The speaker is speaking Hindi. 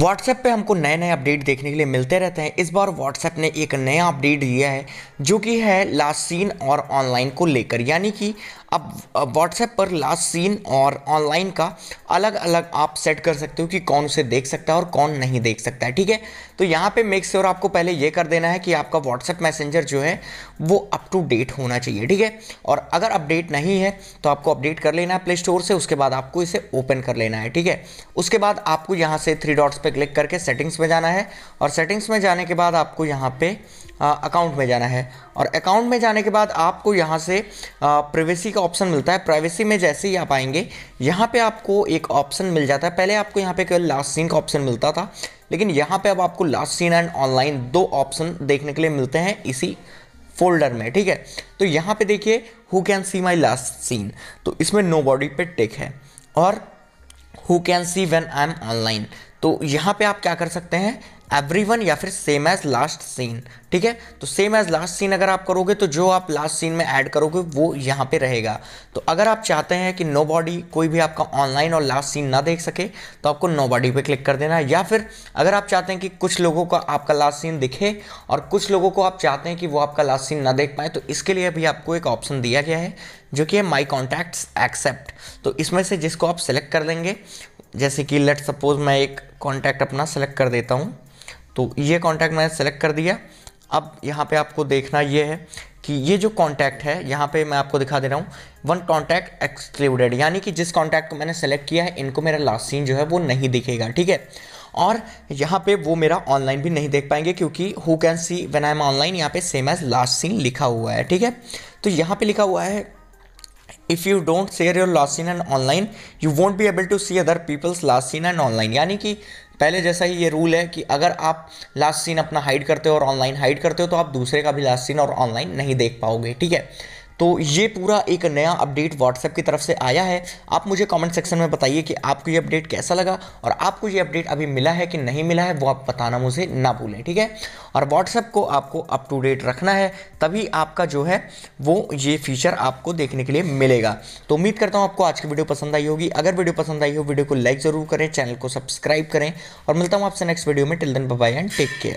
व्हाट्सएप पे हमको नए नए अपडेट देखने के लिए मिलते रहते हैं इस बार व्हाट्सएप ने एक नया अपडेट दिया है जो कि है लास्ट सीन और ऑनलाइन को लेकर यानी कि अब व्हाट्सएप पर लास्ट सीन और ऑनलाइन का अलग अलग आप सेट कर सकते हो कि कौन उसे देख सकता है और कौन नहीं देख सकता है ठीक है तो यहाँ पे मेक श्योर आपको पहले ये कर देना है कि आपका व्हाट्सएप मैसेंजर जो है वो अप टू डेट होना चाहिए ठीक है और अगर अपडेट नहीं है तो आपको अपडेट कर लेना है प्ले स्टोर से उसके बाद आपको इसे ओपन कर लेना है ठीक है उसके बाद आपको यहाँ से थ्री डॉट्स पर क्लिक करके सेटिंग्स में जाना है और सेटिंग्स में जाने के बाद आपको यहाँ पर अकाउंट में जाना है और अकाउंट में जाने के बाद आपको यहाँ से प्राइवेसी का ऑप्शन मिलता है प्राइवेसी में जैसे ही आप आएंगे यहाँ पे आपको एक ऑप्शन मिल जाता है पहले आपको यहाँ पे केवल लास्ट सीन का ऑप्शन मिलता था लेकिन यहाँ पे अब आपको लास्ट सीन एंड ऑनलाइन दो ऑप्शन देखने के लिए मिलते हैं इसी फोल्डर में ठीक है तो यहाँ पर देखिए who can see my last seen तो इसमें नो बॉडी पे टेक है और who can see when I am online तो यहाँ पे आप क्या कर सकते हैं एवरी वन या फिर सेम एज लास्ट सीन ठीक है तो सेम एज लास्ट सीन अगर आप करोगे तो जो आप लास्ट सीन में ऐड करोगे वो यहाँ पे रहेगा तो अगर आप चाहते हैं कि नो बॉडी कोई भी आपका ऑनलाइन और लास्ट सीन ना देख सके तो आपको नो बॉडी पर क्लिक कर देना है या फिर अगर आप चाहते हैं कि कुछ लोगों का आपका लास्ट सीन दिखे और कुछ लोगों को आप चाहते हैं कि वो आपका लास्ट सीन ना देख पाए तो इसके लिए भी आपको एक ऑप्शन दिया गया है जो कि है माई कॉन्टैक्ट्स एक्सेप्ट तो इसमें से जिसको आप सेलेक्ट कर लेंगे जैसे कि लेट सपोज मैं एक कॉन्टैक्ट अपना सेलेक्ट कर देता हूँ तो ये कॉन्टैक्ट मैंने सेलेक्ट कर दिया अब यहाँ पे आपको देखना ये है कि ये जो कॉन्टैक्ट है यहाँ पे मैं आपको दिखा दे रहा हूँ वन कॉन्टैक्ट एक्सक्लूडेड यानी कि जिस कॉन्टैक्ट को मैंने सेलेक्ट किया है इनको मेरा लास्ट सीन जो है वो नहीं दिखेगा ठीक है और यहाँ पे वो मेरा ऑनलाइन भी नहीं देख पाएंगे क्योंकि who can see when I am online यहाँ पे सेम एज लास्ट सीन लिखा हुआ है ठीक है तो यहाँ पे लिखा हुआ है if you don't share your last seen and online you won't be able to see other people's last seen and online यानी कि पहले जैसा ही ये रूल है कि अगर आप लास्ट सीन अपना हाइड करते हो और ऑनलाइन हाइड करते हो तो आप दूसरे का भी लास्ट सीन और ऑनलाइन नहीं देख पाओगे ठीक है तो ये पूरा एक नया अपडेट व्हाट्सएप की तरफ से आया है आप मुझे कमेंट सेक्शन में बताइए कि आपको ये अपडेट कैसा लगा और आपको ये अपडेट अभी मिला है कि नहीं मिला है वो आप बताना मुझे ना भूलें ठीक है और व्हाट्सएप को आपको अप टू डेट रखना है तभी आपका जो है वो ये फीचर आपको देखने के लिए मिलेगा तो उम्मीद करता हूँ आपको आज की वीडियो पसंद आई होगी अगर वीडियो पसंद आई हो वीडियो को लाइक ज़रूर करें चैनल को सब्सक्राइब करें और मिलता हूँ आपसे नेक्स्ट वीडियो में till then bye and take care